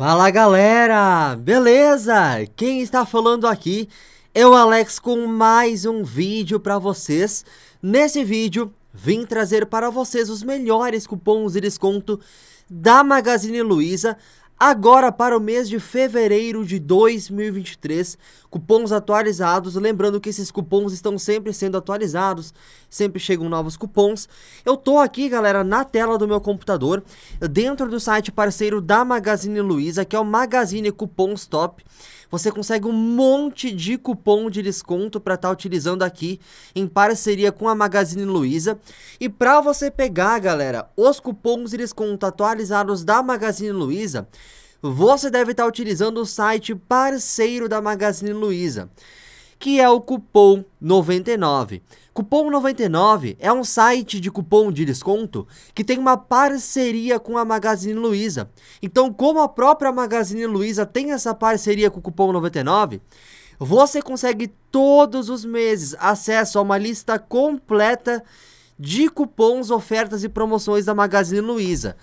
Fala galera, beleza? Quem está falando aqui é o Alex com mais um vídeo para vocês. Nesse vídeo vim trazer para vocês os melhores cupons de desconto da Magazine Luiza agora para o mês de fevereiro de 2023, cupons atualizados, lembrando que esses cupons estão sempre sendo atualizados, sempre chegam novos cupons. Eu tô aqui, galera, na tela do meu computador, dentro do site parceiro da Magazine Luiza, que é o Magazine Cupons Top você consegue um monte de cupom de desconto para estar tá utilizando aqui em parceria com a Magazine Luiza. E para você pegar, galera, os cupons de desconto atualizados da Magazine Luiza, você deve estar tá utilizando o site parceiro da Magazine Luiza que é o Cupom 99. Cupom 99 é um site de cupom de desconto que tem uma parceria com a Magazine Luiza. Então, como a própria Magazine Luiza tem essa parceria com o Cupom 99, você consegue todos os meses acesso a uma lista completa de cupons, ofertas e promoções da Magazine Luiza.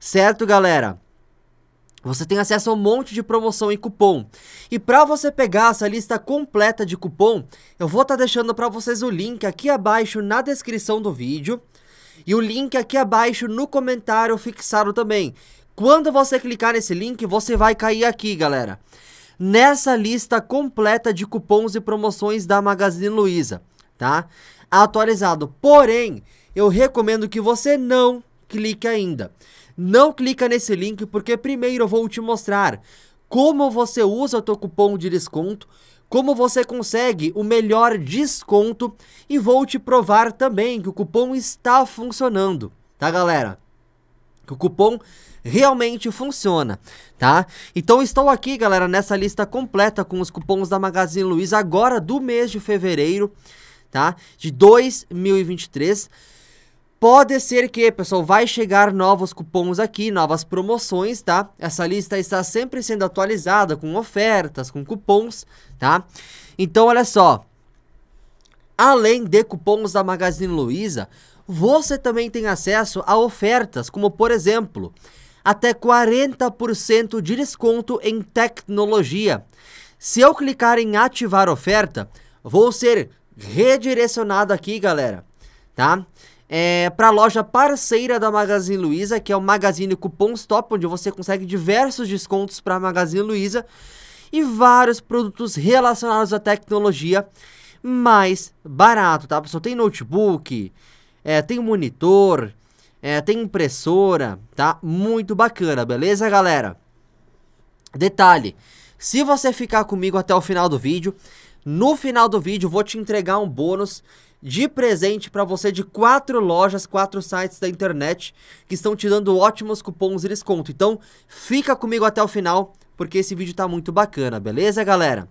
Certo, galera? Você tem acesso a um monte de promoção e cupom. E para você pegar essa lista completa de cupom, eu vou estar tá deixando para vocês o link aqui abaixo na descrição do vídeo e o link aqui abaixo no comentário fixado também. Quando você clicar nesse link, você vai cair aqui, galera. Nessa lista completa de cupons e promoções da Magazine Luiza, tá? Atualizado. Porém, eu recomendo que você não clique ainda. Não clica nesse link porque primeiro eu vou te mostrar como você usa o teu cupom de desconto, como você consegue o melhor desconto e vou te provar também que o cupom está funcionando, tá galera? Que o cupom realmente funciona, tá? Então estou aqui, galera, nessa lista completa com os cupons da Magazine Luiza agora do mês de fevereiro, tá? De 2023. Pode ser que, pessoal, vai chegar novos cupons aqui, novas promoções, tá? Essa lista está sempre sendo atualizada com ofertas, com cupons, tá? Então, olha só. Além de cupons da Magazine Luiza, você também tem acesso a ofertas, como por exemplo, até 40% de desconto em tecnologia. Se eu clicar em ativar oferta, vou ser redirecionado aqui, galera, tá? é, para a loja parceira da Magazine Luiza, que é o Magazine Cupom Stop, onde você consegue diversos descontos para a Magazine Luiza e vários produtos relacionados à tecnologia mais barato, tá? Pessoal, tem notebook, é, tem monitor, é, tem impressora, tá? Muito bacana, beleza, galera? Detalhe, se você ficar comigo até o final do vídeo, no final do vídeo eu vou te entregar um bônus de presente para você de quatro lojas, quatro sites da internet que estão te dando ótimos cupons e desconto. Então, fica comigo até o final, porque esse vídeo tá muito bacana, beleza, galera?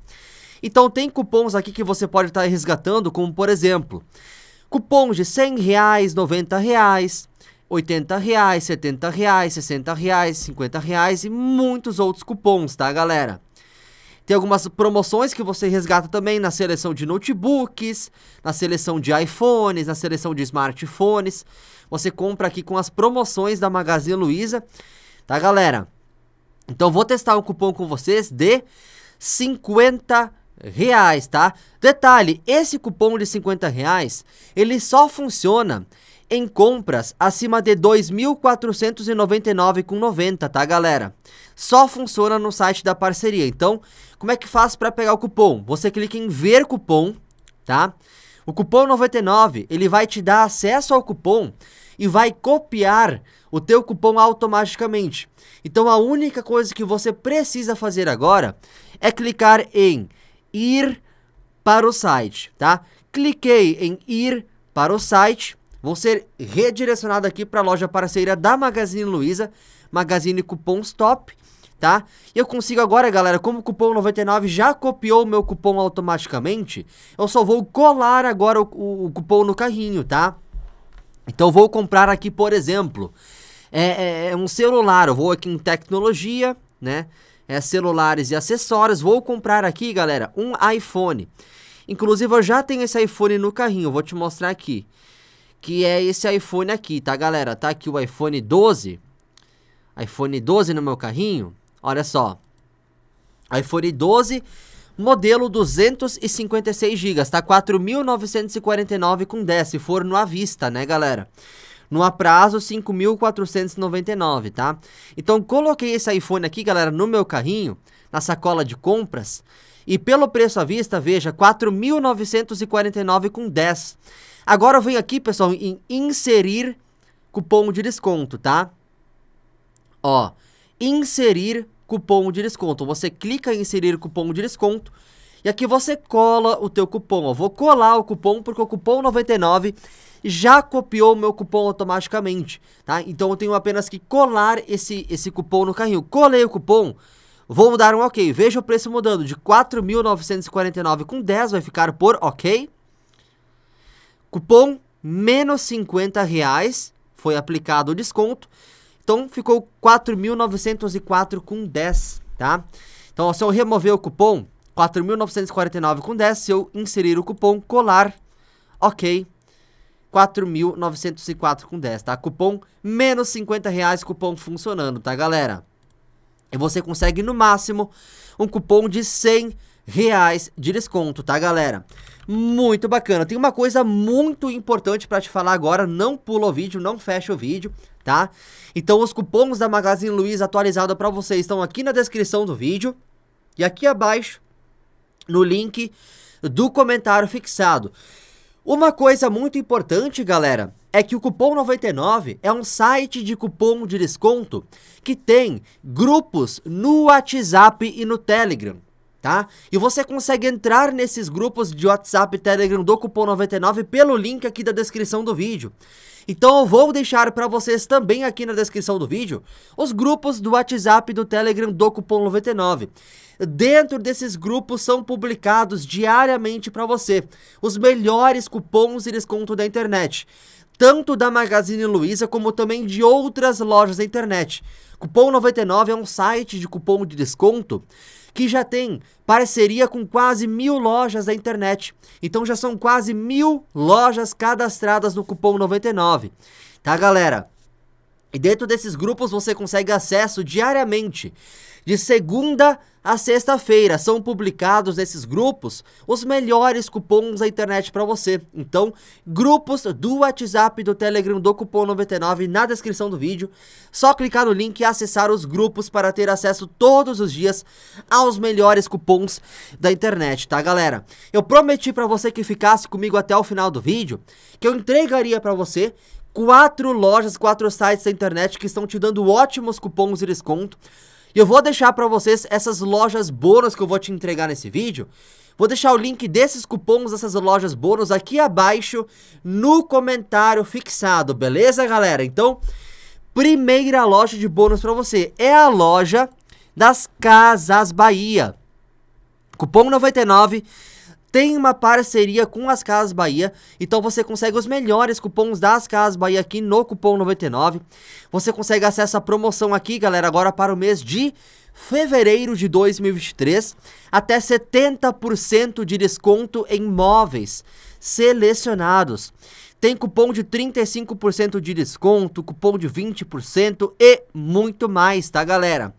Então, tem cupons aqui que você pode estar tá resgatando, como por exemplo, cupons de 100 reais, 90 reais, 80 reais, 70 reais, 60 reais, 50 reais e muitos outros cupons, tá, galera? Tem algumas promoções que você resgata também na seleção de notebooks, na seleção de iPhones, na seleção de smartphones. Você compra aqui com as promoções da Magazine Luiza, tá, galera? Então vou testar um cupom com vocês de 50 reais, tá? Detalhe, esse cupom de 50 reais, ele só funciona em compras acima de 2.499,90, tá galera? Só funciona no site da parceria, então como é que faz para pegar o cupom? Você clica em ver cupom, tá? O cupom 99, ele vai te dar acesso ao cupom e vai copiar o teu cupom automaticamente. Então a única coisa que você precisa fazer agora é clicar em ir para o site, tá? Cliquei em ir para o site, vou ser redirecionado aqui para a loja parceira da Magazine Luiza, Magazine Cupom Stop tá? E eu consigo agora, galera, como o cupom 99 já copiou o meu cupom automaticamente, eu só vou colar agora o, o, o cupom no carrinho, tá? Então vou comprar aqui, por exemplo, é, é, é, um celular, eu vou aqui em tecnologia, né? É celulares e acessórios, vou comprar aqui, galera, um iPhone. Inclusive eu já tenho esse iPhone no carrinho, vou te mostrar aqui. Que é esse iPhone aqui, tá galera? Tá aqui o iPhone 12, iPhone 12 no meu carrinho. Olha só. iPhone 12, modelo 256 GB, tá 4.949 com 10, se for no à vista, né, galera? no prazo 5.499, tá? Então coloquei esse iPhone aqui, galera, no meu carrinho, na sacola de compras, e pelo preço à vista, veja, 4.949 com 10. Agora eu venho aqui, pessoal, em inserir cupom de desconto, tá? Ó, inserir cupom de desconto. Você clica em inserir cupom de desconto e aqui você cola o teu cupom. Eu vou colar o cupom porque o cupom 99 já copiou o meu cupom automaticamente, tá? Então eu tenho apenas que colar esse, esse cupom no carrinho. Colei o cupom, vou dar um ok. Veja o preço mudando de 4.949 com 10 vai ficar por ok. Cupom menos 50 reais, foi aplicado o desconto. Então ficou 4.904 com 10, tá? Então ó, se eu remover o cupom, 4.949 com 10, se eu inserir o cupom colar, ok, 4.904 com 10, tá? Cupom menos 50 reais, cupom funcionando, tá galera? E você consegue no máximo um cupom de 100 reais de desconto, tá galera? Muito bacana. Tem uma coisa muito importante para te falar agora, não pula o vídeo, não fecha o vídeo, tá? Então os cupons da Magazine Luiza atualizada para vocês estão aqui na descrição do vídeo e aqui abaixo no link do comentário fixado. Uma coisa muito importante, galera, é que o Cupom 99 é um site de cupom de desconto que tem grupos no WhatsApp e no Telegram, tá? E você consegue entrar nesses grupos de WhatsApp e Telegram do Cupom 99 pelo link aqui da descrição do vídeo. Então eu vou deixar para vocês também aqui na descrição do vídeo os grupos do WhatsApp e do Telegram do Cupom 99. Dentro desses grupos são publicados diariamente para você os melhores cupons e desconto da internet tanto da Magazine Luiza como também de outras lojas da internet. Cupom 99 é um site de cupom de desconto que já tem parceria com quase mil lojas da internet. Então já são quase mil lojas cadastradas no cupom 99. Tá, galera? E dentro desses grupos você consegue acesso diariamente de segunda a sexta-feira são publicados nesses grupos os melhores cupons da internet para você. Então, grupos do WhatsApp e do Telegram do Cupom 99 na descrição do vídeo. Só clicar no link e acessar os grupos para ter acesso todos os dias aos melhores cupons da internet, tá, galera? Eu prometi para você que ficasse comigo até o final do vídeo que eu entregaria para você quatro lojas, quatro sites da internet que estão te dando ótimos cupons de desconto e eu vou deixar para vocês essas lojas bônus que eu vou te entregar nesse vídeo. Vou deixar o link desses cupons dessas lojas bônus aqui abaixo no comentário fixado, beleza, galera? Então, primeira loja de bônus para você é a loja das Casas Bahia. Cupom 99 tem uma parceria com as Casas Bahia, então você consegue os melhores cupons das Casas Bahia aqui no cupom 99. Você consegue acesso à promoção aqui, galera, agora para o mês de fevereiro de 2023, até 70% de desconto em móveis selecionados. Tem cupom de 35% de desconto, cupom de 20% e muito mais, tá, galera?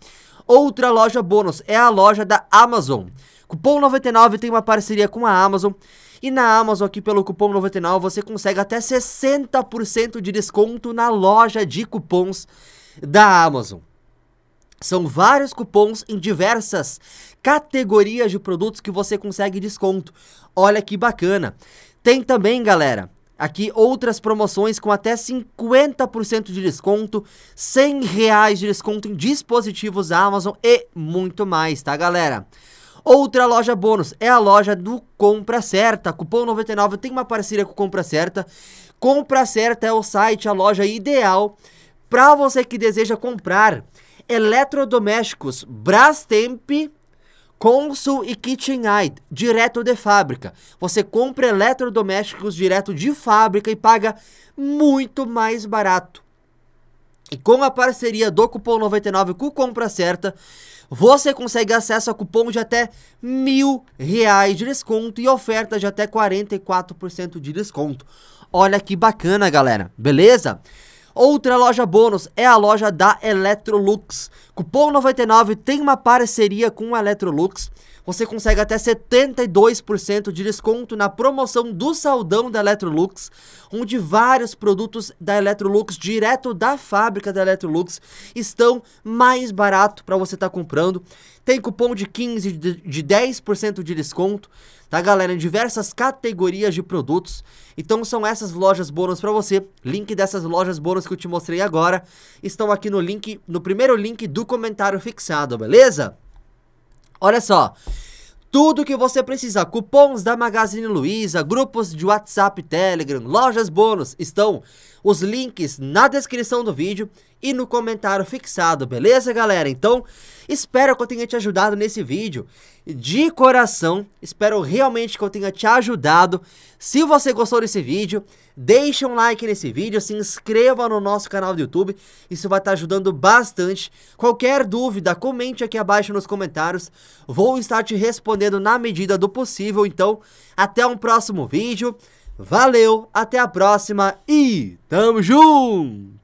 Outra loja bônus é a loja da Amazon. Cupom 99 tem uma parceria com a Amazon. E na Amazon, aqui pelo cupom 99, você consegue até 60% de desconto na loja de cupons da Amazon. São vários cupons em diversas categorias de produtos que você consegue desconto. Olha que bacana. Tem também, galera, aqui outras promoções com até 50% de desconto, 100 reais de desconto em dispositivos Amazon e muito mais, tá, galera? Outra loja bônus é a loja do Compra Certa. Cupom 99, tem uma parceria com Compra Certa. Compra Certa é o site, a loja ideal para você que deseja comprar eletrodomésticos Brastemp, Consul e KitchenAid direto de fábrica. Você compra eletrodomésticos direto de fábrica e paga muito mais barato. E com a parceria do Cupom 99 com Compra Certa, você consegue acesso a cupom de até mil reais de desconto e oferta de até 44% de desconto. Olha que bacana, galera, beleza? Outra loja bônus é a loja da Electrolux. Cupom 99 tem uma parceria com a Electrolux. Você consegue até 72% de desconto na promoção do saldão da Electrolux, onde vários produtos da Electrolux direto da fábrica da Electrolux estão mais barato para você estar tá comprando. Tem cupom de 15 de 10% de desconto tá galera? Em diversas categorias de produtos. Então são essas lojas bônus para você. Link dessas lojas bônus que eu te mostrei agora estão aqui no link, no primeiro link do comentário fixado, beleza? Olha só, tudo que você precisa, cupons da Magazine Luiza, grupos de WhatsApp, Telegram, lojas bônus, estão os links na descrição do vídeo e no comentário fixado, beleza, galera? Então, espero que eu tenha te ajudado nesse vídeo. De coração, espero realmente que eu tenha te ajudado. Se você gostou desse vídeo, deixa um like nesse vídeo, se inscreva no nosso canal do YouTube. Isso vai estar ajudando bastante. Qualquer dúvida, comente aqui abaixo nos comentários. Vou estar te respondendo na medida do possível. Então, até um próximo vídeo. Valeu, até a próxima e tamo junto!